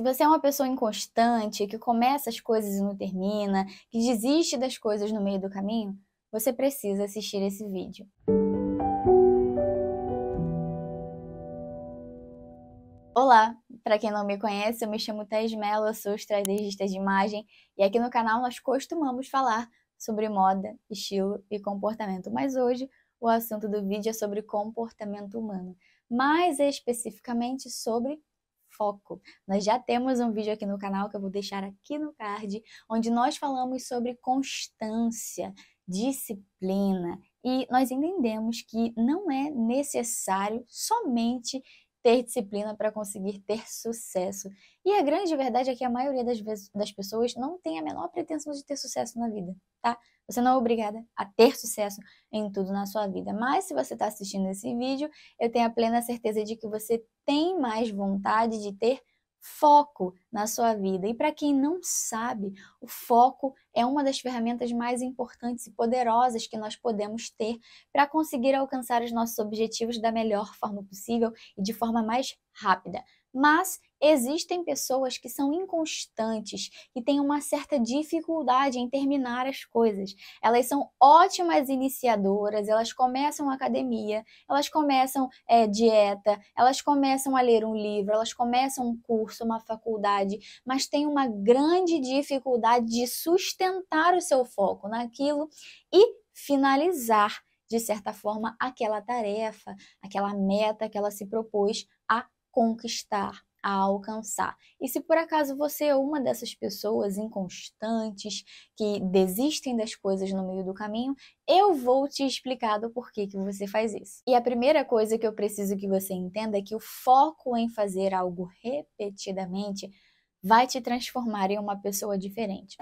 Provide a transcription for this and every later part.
Se você é uma pessoa inconstante, que começa as coisas e não termina, que desiste das coisas no meio do caminho, você precisa assistir esse vídeo. Olá! Para quem não me conhece, eu me chamo Thais Mello, eu sou estrategista de imagem e aqui no canal nós costumamos falar sobre moda, estilo e comportamento, mas hoje o assunto do vídeo é sobre comportamento humano, mais especificamente sobre foco. Nós já temos um vídeo aqui no canal que eu vou deixar aqui no card, onde nós falamos sobre constância, disciplina, e nós entendemos que não é necessário somente ter disciplina para conseguir ter sucesso. E a grande verdade é que a maioria das, vezes, das pessoas não tem a menor pretensão de ter sucesso na vida, tá? Você não é obrigada a ter sucesso em tudo na sua vida, mas se você está assistindo esse vídeo, eu tenho a plena certeza de que você tem mais vontade de ter foco na sua vida. E para quem não sabe, o foco é uma das ferramentas mais importantes e poderosas que nós podemos ter para conseguir alcançar os nossos objetivos da melhor forma possível e de forma mais rápida. Mas existem pessoas que são inconstantes e têm uma certa dificuldade em terminar as coisas. Elas são ótimas iniciadoras, elas começam academia, elas começam é, dieta, elas começam a ler um livro, elas começam um curso, uma faculdade, mas têm uma grande dificuldade de sustentar o seu foco naquilo e finalizar de certa forma, aquela tarefa, aquela meta que ela se propôs a conquistar, a alcançar. E se por acaso você é uma dessas pessoas inconstantes que desistem das coisas no meio do caminho, eu vou te explicar do porquê que você faz isso. E a primeira coisa que eu preciso que você entenda é que o foco em fazer algo repetidamente vai te transformar em uma pessoa diferente.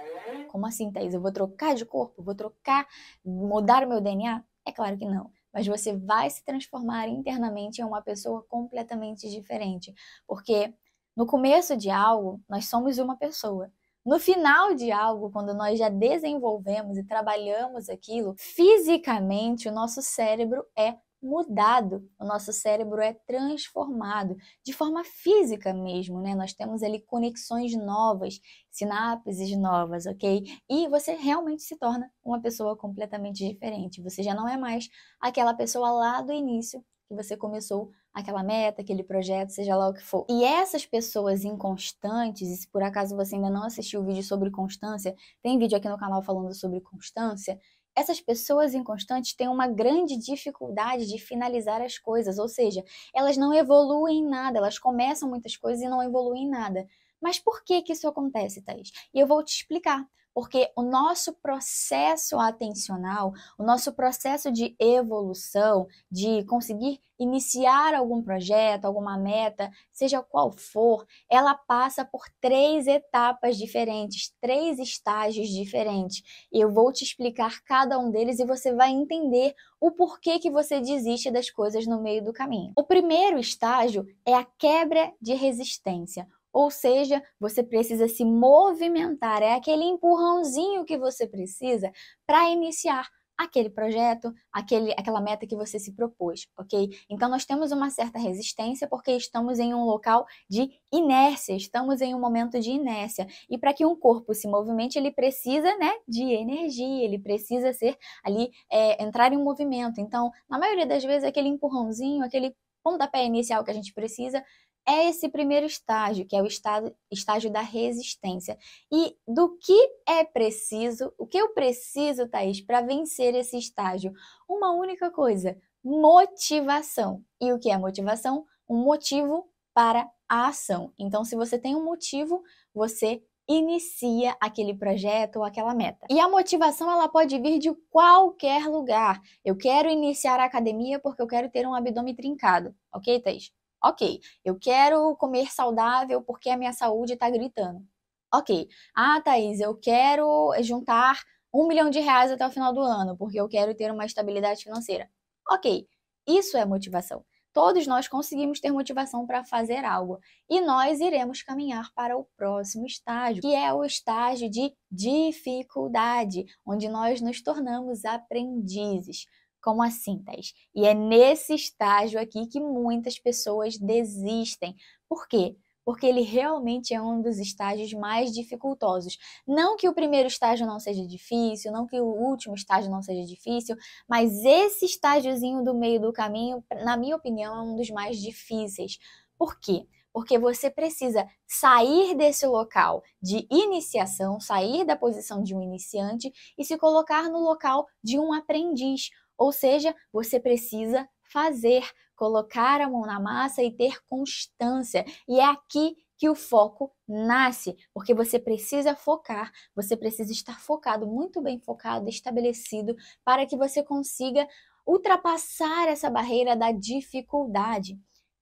Como assim, Thaís? Eu vou trocar de corpo? Vou trocar, mudar o meu DNA? É claro que não mas você vai se transformar internamente em uma pessoa completamente diferente. Porque no começo de algo, nós somos uma pessoa. No final de algo, quando nós já desenvolvemos e trabalhamos aquilo, fisicamente o nosso cérebro é mudado, o nosso cérebro é transformado de forma física mesmo, né? Nós temos ali conexões novas, sinapses novas, ok? E você realmente se torna uma pessoa completamente diferente. Você já não é mais aquela pessoa lá do início que você começou aquela meta, aquele projeto, seja lá o que for. E essas pessoas inconstantes, e se por acaso você ainda não assistiu o vídeo sobre constância, tem vídeo aqui no canal falando sobre constância, essas pessoas inconstantes têm uma grande dificuldade de finalizar as coisas, ou seja, elas não evoluem em nada, elas começam muitas coisas e não evoluem em nada. Mas por que que isso acontece, Thaís? E eu vou te explicar porque o nosso processo atencional, o nosso processo de evolução, de conseguir iniciar algum projeto, alguma meta, seja qual for, ela passa por três etapas diferentes, três estágios diferentes. E eu vou te explicar cada um deles e você vai entender o porquê que você desiste das coisas no meio do caminho. O primeiro estágio é a quebra de resistência ou seja, você precisa se movimentar, é aquele empurrãozinho que você precisa para iniciar aquele projeto, aquele, aquela meta que você se propôs, ok? Então nós temos uma certa resistência porque estamos em um local de inércia, estamos em um momento de inércia. E para que um corpo se movimente, ele precisa, né, de energia, ele precisa ser ali, é, entrar em um movimento. Então, na maioria das vezes, aquele empurrãozinho, aquele pontapé inicial que a gente precisa é esse primeiro estágio, que é o estágio, da resistência. E do que é preciso, o que eu preciso, Thaís, para vencer esse estágio? Uma única coisa: motivação. E o que é motivação? Um motivo para a ação. Então, se você tem um motivo, você inicia aquele projeto ou aquela meta. E a motivação ela pode vir de qualquer lugar. Eu quero iniciar a academia porque eu quero ter um abdômen trincado, ok, Thaís? Ok, eu quero comer saudável porque a minha saúde está gritando. Ok, ah, Thaís, eu quero juntar um milhão de reais até o final do ano porque eu quero ter uma estabilidade financeira. Ok, isso é motivação. Todos nós conseguimos ter motivação para fazer algo e nós iremos caminhar para o próximo estágio, que é o estágio de dificuldade, onde nós nos tornamos aprendizes como assim, Thais? E é nesse estágio aqui que muitas pessoas desistem. Por quê? Porque ele realmente é um dos estágios mais dificultosos. Não que o primeiro estágio não seja difícil, não que o último estágio não seja difícil, mas esse estágiozinho do meio do caminho, na minha opinião, é um dos mais difíceis. Por quê? porque você precisa sair desse local de iniciação, sair da posição de um iniciante e se colocar no local de um aprendiz. Ou seja, você precisa fazer, colocar a mão na massa e ter constância. E é aqui que o foco nasce, porque você precisa focar, você precisa estar focado, muito bem focado, estabelecido, para que você consiga ultrapassar essa barreira da dificuldade.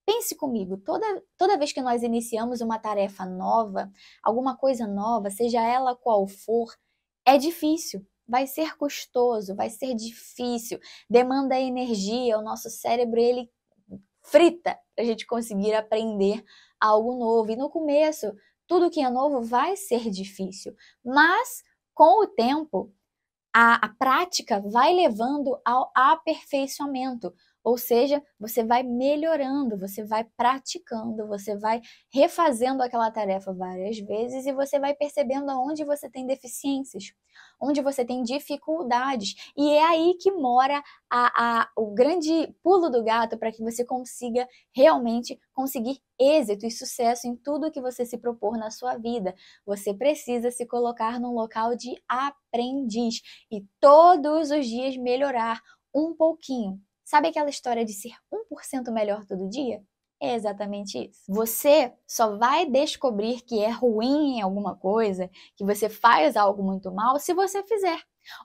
Pense comigo, toda, toda vez que nós iniciamos uma tarefa nova, alguma coisa nova, seja ela qual for, é difícil, vai ser custoso, vai ser difícil, demanda energia, o nosso cérebro ele frita para a gente conseguir aprender algo novo. E no começo, tudo que é novo vai ser difícil, mas com o tempo, a, a prática vai levando ao aperfeiçoamento. Ou seja, você vai melhorando, você vai praticando, você vai refazendo aquela tarefa várias vezes e você vai percebendo onde você tem deficiências, onde você tem dificuldades. E é aí que mora a, a, o grande pulo do gato para que você consiga realmente conseguir êxito e sucesso em tudo que você se propor na sua vida. Você precisa se colocar num local de aprendiz e todos os dias melhorar um pouquinho, Sabe aquela história de ser 1% melhor todo dia? É exatamente isso. Você só vai descobrir que é ruim em alguma coisa, que você faz algo muito mal, se você fizer.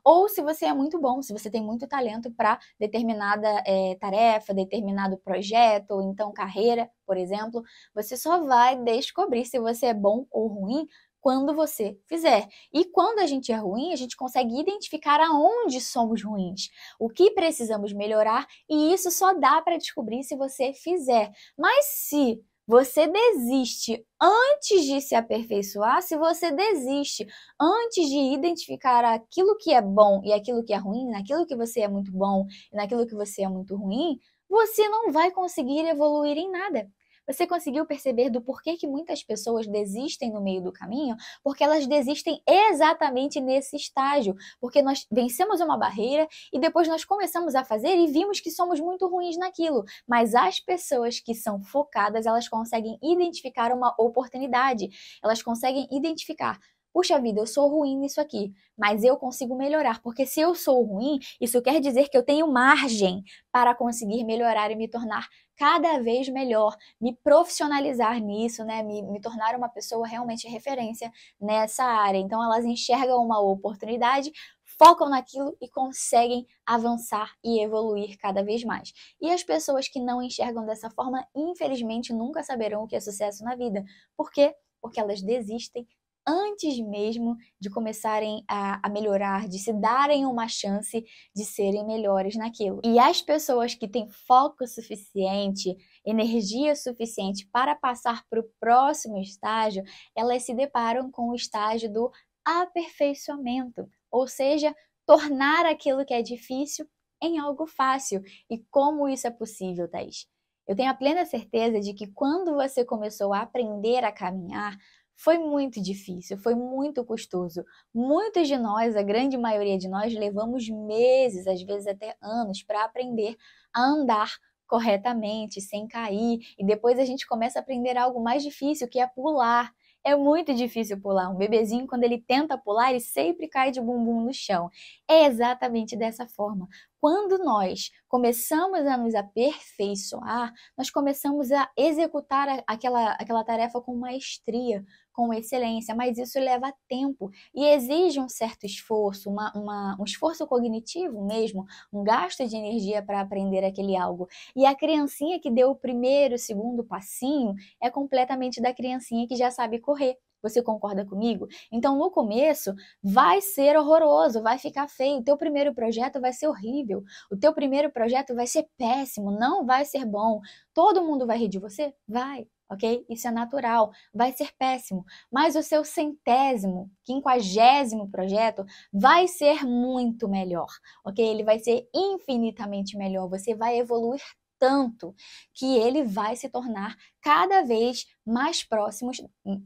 Ou se você é muito bom, se você tem muito talento para determinada é, tarefa, determinado projeto, ou então carreira, por exemplo, você só vai descobrir se você é bom ou ruim quando você fizer. E quando a gente é ruim, a gente consegue identificar aonde somos ruins, o que precisamos melhorar, e isso só dá para descobrir se você fizer. Mas se você desiste antes de se aperfeiçoar, se você desiste antes de identificar aquilo que é bom e aquilo que é ruim, naquilo que você é muito bom e naquilo que você é muito ruim, você não vai conseguir evoluir em nada. Você conseguiu perceber do porquê que muitas pessoas desistem no meio do caminho? Porque elas desistem exatamente nesse estágio, porque nós vencemos uma barreira e depois nós começamos a fazer e vimos que somos muito ruins naquilo. Mas as pessoas que são focadas, elas conseguem identificar uma oportunidade. Elas conseguem identificar puxa vida, eu sou ruim nisso aqui, mas eu consigo melhorar, porque se eu sou ruim, isso quer dizer que eu tenho margem para conseguir melhorar e me tornar cada vez melhor, me profissionalizar nisso, né? Me, me tornar uma pessoa realmente referência nessa área. Então elas enxergam uma oportunidade, focam naquilo e conseguem avançar e evoluir cada vez mais. E as pessoas que não enxergam dessa forma, infelizmente, nunca saberão o que é sucesso na vida. Por quê? Porque elas desistem antes mesmo de começarem a, a, melhorar, de se darem uma chance de serem melhores naquilo. E as pessoas que têm foco suficiente, energia suficiente para passar para o próximo estágio, elas se deparam com o estágio do aperfeiçoamento, ou seja, tornar aquilo que é difícil em algo fácil. E como isso é possível, Thais? Eu tenho a plena certeza de que quando você começou a aprender a caminhar, foi muito difícil, foi muito custoso. Muitos de nós, a grande maioria de nós, levamos meses, às vezes até anos, para aprender a andar corretamente, sem cair, e depois a gente começa a aprender algo mais difícil, que é pular. É muito difícil pular. Um bebezinho, quando ele tenta pular, ele sempre cai de bumbum no chão. É exatamente dessa forma quando nós começamos a nos aperfeiçoar, nós começamos a executar aquela, aquela tarefa com maestria, com excelência, mas isso leva tempo e exige um certo esforço, uma, uma, um esforço cognitivo mesmo, um gasto de energia para aprender aquele algo. E a criancinha que deu o primeiro, segundo passinho é completamente da criancinha que já sabe correr você concorda comigo? Então, no começo, vai ser horroroso, vai ficar feio. O teu primeiro projeto vai ser horrível. O teu primeiro projeto vai ser péssimo, não vai ser bom. Todo mundo vai rir de você? Vai, ok? Isso é natural, vai ser péssimo. Mas o seu centésimo, quinquagésimo projeto vai ser muito melhor, ok? Ele vai ser infinitamente melhor. Você vai evoluir tanto que ele vai se tornar cada vez mais próximo,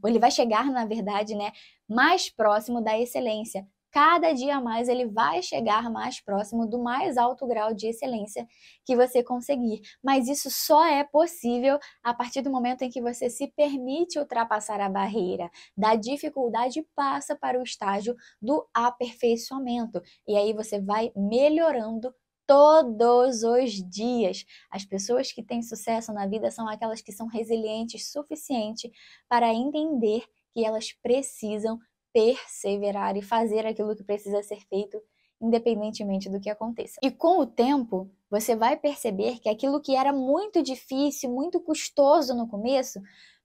ele vai chegar, na verdade, né, mais próximo da excelência. Cada dia mais ele vai chegar mais próximo do mais alto grau de excelência que você conseguir. Mas isso só é possível a partir do momento em que você se permite ultrapassar a barreira da dificuldade passa para o estágio do aperfeiçoamento. E aí você vai melhorando todos os dias. As pessoas que têm sucesso na vida são aquelas que são resilientes suficiente para entender que elas precisam perseverar e fazer aquilo que precisa ser feito, independentemente do que aconteça. E com o tempo, você vai perceber que aquilo que era muito difícil, muito custoso no começo,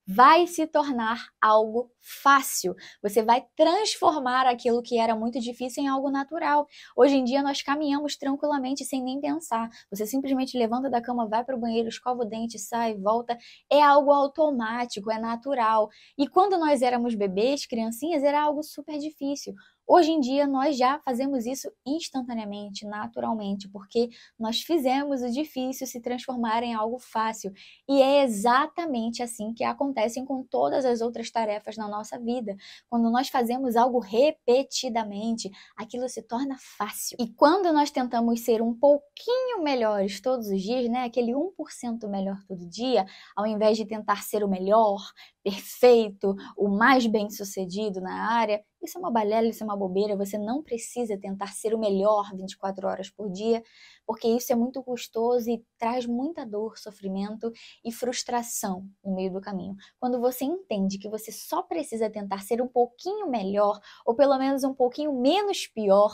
vai se tornar algo fácil. Você vai transformar aquilo que era muito difícil em algo natural. Hoje em dia nós caminhamos tranquilamente sem nem pensar. Você simplesmente levanta da cama, vai para o banheiro, escova o dente, sai, volta. É algo automático, é natural. E quando nós éramos bebês, criancinhas, era algo super difícil. Hoje em dia, nós já fazemos isso instantaneamente, naturalmente, porque nós fizemos o difícil se transformar em algo fácil. E é exatamente assim que acontecem com todas as outras tarefas na nossa vida. Quando nós fazemos algo repetidamente, aquilo se torna fácil. E quando nós tentamos ser um pouquinho melhores todos os dias, né, aquele 1% melhor todo dia, ao invés de tentar ser o melhor, perfeito, o mais bem-sucedido na área, isso é uma balela, isso é uma bobeira. Você não precisa tentar ser o melhor 24 horas por dia, porque isso é muito custoso e traz muita dor, sofrimento e frustração no meio do caminho. Quando você entende que você só precisa tentar ser um pouquinho melhor, ou pelo menos um pouquinho menos pior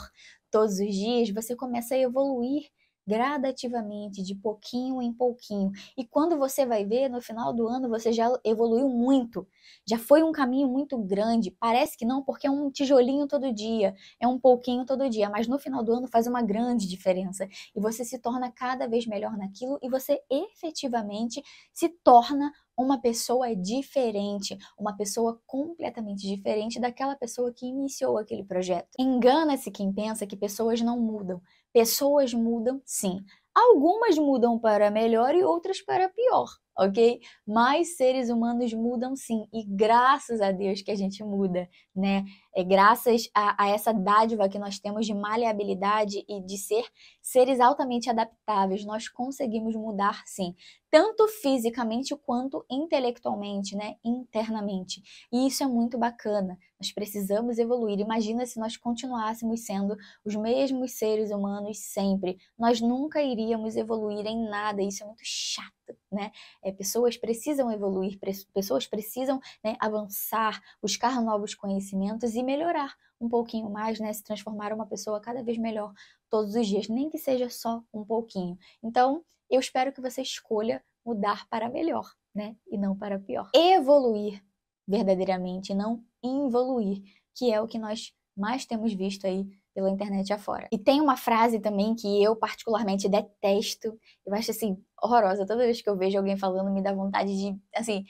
todos os dias, você começa a evoluir gradativamente, de pouquinho em pouquinho. E quando você vai ver, no final do ano você já evoluiu muito, já foi um caminho muito grande. Parece que não, porque é um tijolinho todo dia, é um pouquinho todo dia, mas no final do ano faz uma grande diferença. E você se torna cada vez melhor naquilo e você efetivamente se torna uma pessoa diferente, uma pessoa completamente diferente daquela pessoa que iniciou aquele projeto. Engana-se quem pensa que pessoas não mudam. Pessoas mudam, sim. Algumas mudam para melhor e outras para pior ok? Mas seres humanos mudam sim, e graças a Deus que a gente muda, né? É graças a, a essa dádiva que nós temos de maleabilidade e de ser seres altamente adaptáveis, nós conseguimos mudar sim, tanto fisicamente quanto intelectualmente, né? Internamente. E isso é muito bacana. Nós precisamos evoluir. Imagina se nós continuássemos sendo os mesmos seres humanos sempre. Nós nunca iríamos evoluir em nada. Isso é muito chato né? É, pessoas precisam evoluir, pre pessoas precisam né, avançar, buscar novos conhecimentos e melhorar um pouquinho mais, né? Se transformar uma pessoa cada vez melhor todos os dias, nem que seja só um pouquinho. Então, eu espero que você escolha mudar para melhor, né? E não para pior. Evoluir verdadeiramente, não involuir, que é o que nós mais temos visto aí pela internet afora. E tem uma frase também que eu particularmente detesto, eu acho assim horrorosa. Toda vez que eu vejo alguém falando, me dá vontade de, assim,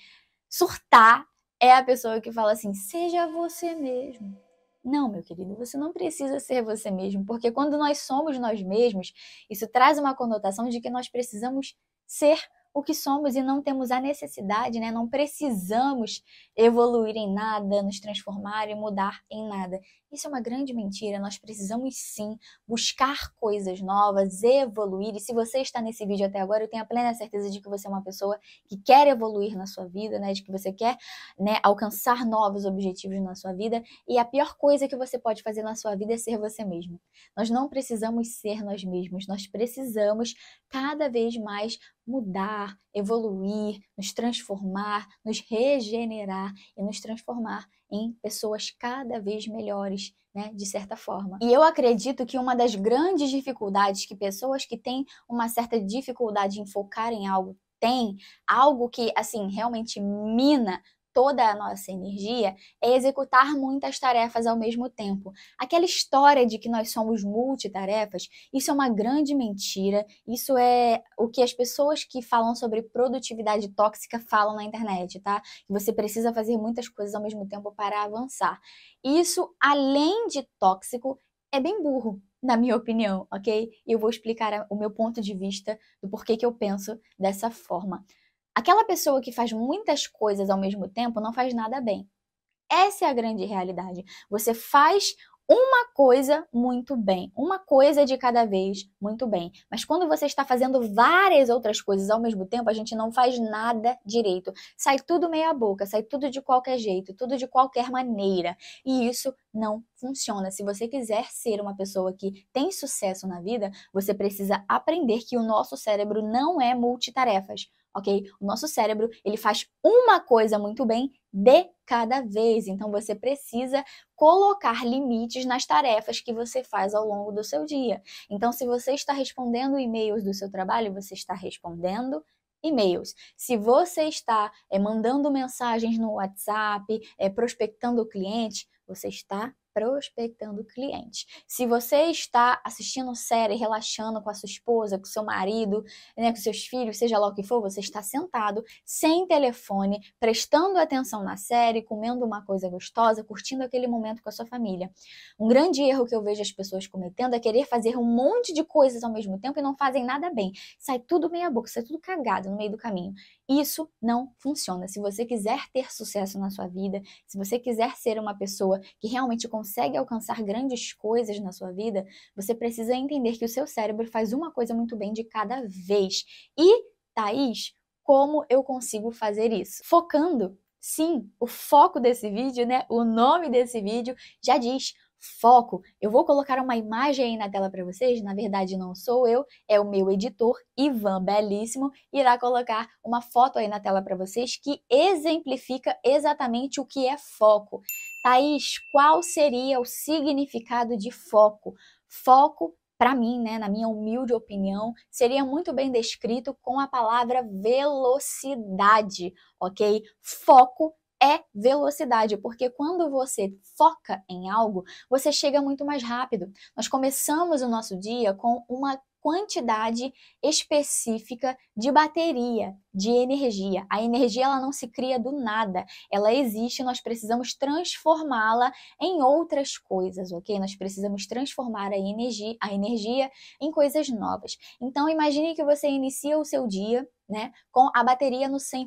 surtar. É a pessoa que fala assim: seja você mesmo. Não, meu querido, você não precisa ser você mesmo, porque quando nós somos nós mesmos, isso traz uma conotação de que nós precisamos ser o que somos e não temos a necessidade, né? Não precisamos evoluir em nada, nos transformar e mudar em nada. Isso é uma grande mentira. Nós precisamos sim buscar coisas novas, evoluir. E se você está nesse vídeo até agora, eu tenho a plena certeza de que você é uma pessoa que quer evoluir na sua vida, né? De que você quer né, alcançar novos objetivos na sua vida. E a pior coisa que você pode fazer na sua vida é ser você mesmo. Nós não precisamos ser nós mesmos, nós precisamos cada vez mais mudar, evoluir, nos transformar, nos regenerar e nos transformar em pessoas cada vez melhores, né, de certa forma. E eu acredito que uma das grandes dificuldades que pessoas que têm uma certa dificuldade em focar em algo têm, algo que assim realmente mina toda a nossa energia é executar muitas tarefas ao mesmo tempo. Aquela história de que nós somos multitarefas, isso é uma grande mentira. Isso é o que as pessoas que falam sobre produtividade tóxica falam na internet, tá? Que você precisa fazer muitas coisas ao mesmo tempo para avançar. Isso, além de tóxico, é bem burro, na minha opinião, ok? E eu vou explicar o meu ponto de vista do porquê que eu penso dessa forma. Aquela pessoa que faz muitas coisas ao mesmo tempo não faz nada bem. Essa é a grande realidade. Você faz uma coisa muito bem, uma coisa de cada vez muito bem. Mas quando você está fazendo várias outras coisas ao mesmo tempo, a gente não faz nada direito. Sai tudo meia boca, sai tudo de qualquer jeito, tudo de qualquer maneira. E isso não funciona. Se você quiser ser uma pessoa que tem sucesso na vida, você precisa aprender que o nosso cérebro não é multitarefas ok? O nosso cérebro, ele faz uma coisa muito bem de cada vez. Então você precisa colocar limites nas tarefas que você faz ao longo do seu dia. Então se você está respondendo e-mails do seu trabalho, você está respondendo e-mails. Se você está é, mandando mensagens no WhatsApp, é, prospectando clientes, cliente, você está prospectando clientes. Se você está assistindo série, relaxando com a sua esposa, com seu marido, né, com seus filhos, seja lá o que for, você está sentado, sem telefone, prestando atenção na série, comendo uma coisa gostosa, curtindo aquele momento com a sua família. Um grande erro que eu vejo as pessoas cometendo é querer fazer um monte de coisas ao mesmo tempo e não fazem nada bem. Sai tudo meia boca, sai tudo cagado no meio do caminho. Isso não funciona. Se você quiser ter sucesso na sua vida, se você quiser ser uma pessoa que realmente consegue alcançar grandes coisas na sua vida, você precisa entender que o seu cérebro faz uma coisa muito bem de cada vez. E, Thaís, como eu consigo fazer isso? Focando, sim, o foco desse vídeo, né? O nome desse vídeo já diz foco, eu vou colocar uma imagem aí na tela para vocês. Na verdade, não sou eu, é o meu editor, Ivan Belíssimo, irá colocar uma foto aí na tela para vocês que exemplifica exatamente o que é foco. Thaís, qual seria o significado de foco? Foco para mim, né, na minha humilde opinião, seria muito bem descrito com a palavra velocidade, ok? Foco é velocidade, porque quando você foca em algo, você chega muito mais rápido. Nós começamos o nosso dia com uma quantidade específica de bateria de energia. A energia ela não se cria do nada, ela existe, nós precisamos transformá-la em outras coisas, ok? Nós precisamos transformar a energia, a energia em coisas novas. Então imagine que você inicia o seu dia né, com a bateria no 100%.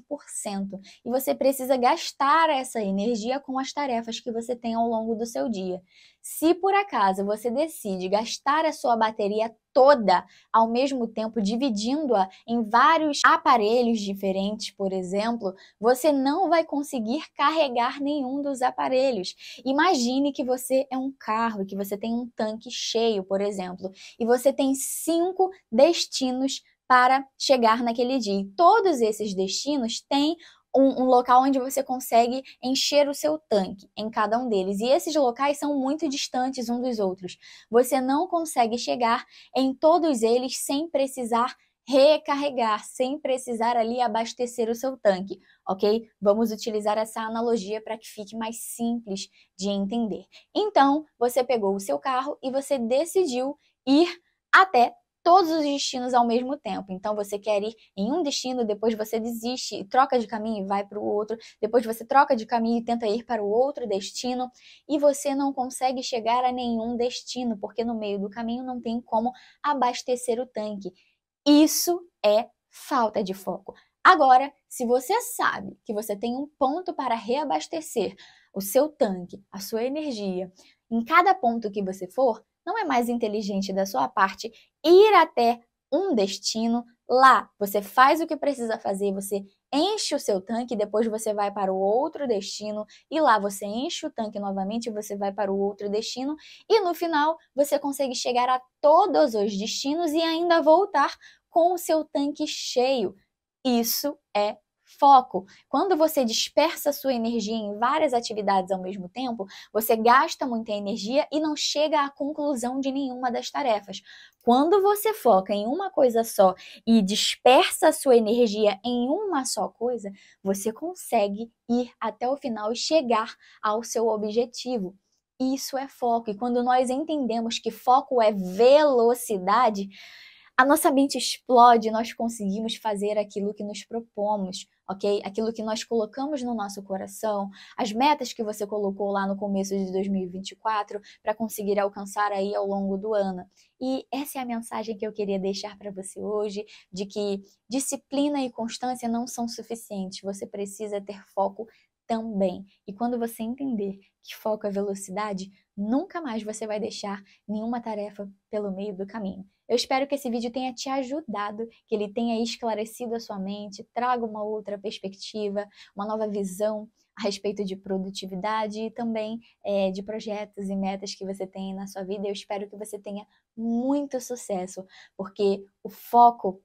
E você precisa gastar essa energia com as tarefas que você tem ao longo do seu dia. Se por acaso você decide gastar a sua bateria toda ao mesmo tempo, dividindo-a em vários aparelhos, tamanhos diferentes, por exemplo, você não vai conseguir carregar nenhum dos aparelhos. Imagine que você é um carro, que você tem um tanque cheio, por exemplo, e você tem cinco destinos para chegar naquele dia. E todos esses destinos têm um, um, local onde você consegue encher o seu tanque em cada um deles. E esses locais são muito distantes um dos outros. Você não consegue chegar em todos eles sem precisar recarregar sem precisar ali abastecer o seu tanque, ok? Vamos utilizar essa analogia para que fique mais simples de entender. Então, você pegou o seu carro e você decidiu ir até todos os destinos ao mesmo tempo. Então você quer ir em um destino, depois você desiste, troca de caminho e vai para o outro, depois você troca de caminho e tenta ir para o outro destino, e você não consegue chegar a nenhum destino, porque no meio do caminho não tem como abastecer o tanque. Isso é falta de foco. Agora, se você sabe que você tem um ponto para reabastecer o seu tanque, a sua energia, em cada ponto que você for, não é mais inteligente da sua parte ir até um destino Lá, você faz o que precisa fazer, você enche o seu tanque, depois você vai para o outro destino, e lá você enche o tanque novamente, você vai para o outro destino, e no final você consegue chegar a todos os destinos e ainda voltar com o seu tanque cheio. Isso é foco. Quando você dispersa sua energia em várias atividades ao mesmo tempo, você gasta muita energia e não chega à conclusão de nenhuma das tarefas. Quando você foca em uma coisa só e dispersa a sua energia em uma só coisa, você consegue ir até o final e chegar ao seu objetivo. Isso é foco. E quando nós entendemos que foco é velocidade, a nossa mente explode, nós conseguimos fazer aquilo que nos propomos ok? Aquilo que nós colocamos no nosso coração, as metas que você colocou lá no começo de 2024 para conseguir alcançar aí ao longo do ano. E essa é a mensagem que eu queria deixar para você hoje, de que disciplina e constância não são suficientes, você precisa ter foco também. E quando você entender que foco é velocidade, nunca mais você vai deixar nenhuma tarefa pelo meio do caminho. Eu espero que esse vídeo tenha te ajudado, que ele tenha esclarecido a sua mente, traga uma outra perspectiva, uma nova visão a respeito de produtividade e também é, de projetos e metas que você tem na sua vida. Eu espero que você tenha muito sucesso, porque o foco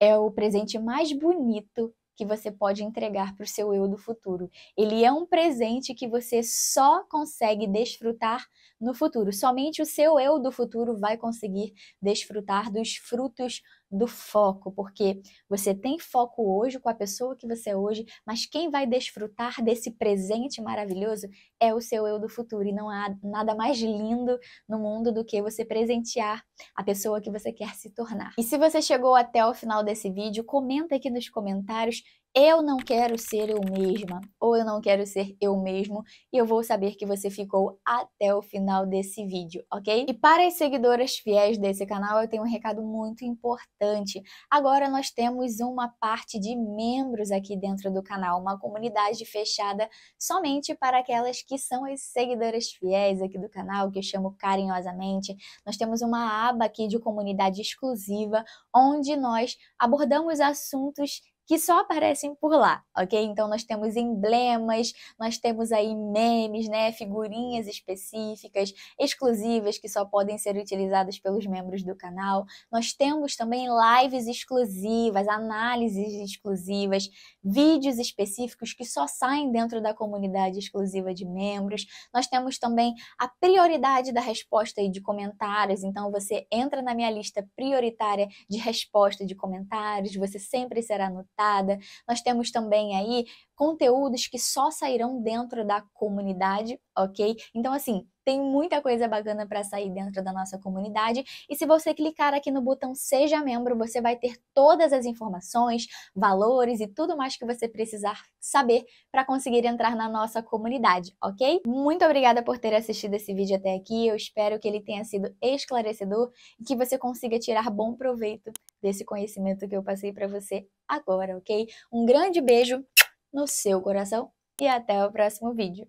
é o presente mais bonito que você pode entregar para o seu eu do futuro. Ele é um presente que você só consegue desfrutar no futuro. Somente o seu eu do futuro vai conseguir desfrutar dos frutos do foco, porque você tem foco hoje com a pessoa que você é hoje, mas quem vai desfrutar desse presente maravilhoso é o seu eu do futuro. E não há nada mais lindo no mundo do que você presentear a pessoa que você quer se tornar. E se você chegou até o final desse vídeo, comenta aqui nos comentários eu não quero ser eu mesma ou eu não quero ser eu mesmo e eu vou saber que você ficou até o final desse vídeo, ok? E para as seguidoras fiéis desse canal, eu tenho um recado muito importante. Agora nós temos uma parte de membros aqui dentro do canal, uma comunidade fechada somente para aquelas que são as seguidoras fiéis aqui do canal, que eu chamo carinhosamente. Nós temos uma aba aqui de comunidade exclusiva onde nós abordamos assuntos que só aparecem por lá, ok? Então nós temos emblemas, nós temos aí memes, né? Figurinhas específicas, exclusivas, que só podem ser utilizadas pelos membros do canal. Nós temos também lives exclusivas, análises exclusivas, vídeos específicos que só saem dentro da comunidade exclusiva de membros. Nós temos também a prioridade da resposta e de comentários, então você entra na minha lista prioritária de resposta de comentários, você sempre será notado limitada. Nós temos também aí conteúdos que só sairão dentro da comunidade, ok? Então, assim, tem muita coisa bacana para sair dentro da nossa comunidade. E se você clicar aqui no botão Seja Membro, você vai ter todas as informações, valores e tudo mais que você precisar saber para conseguir entrar na nossa comunidade, ok? Muito obrigada por ter assistido esse vídeo até aqui. Eu espero que ele tenha sido esclarecedor e que você consiga tirar bom proveito desse conhecimento que eu passei para você agora, ok? Um grande beijo no seu coração e até o próximo vídeo.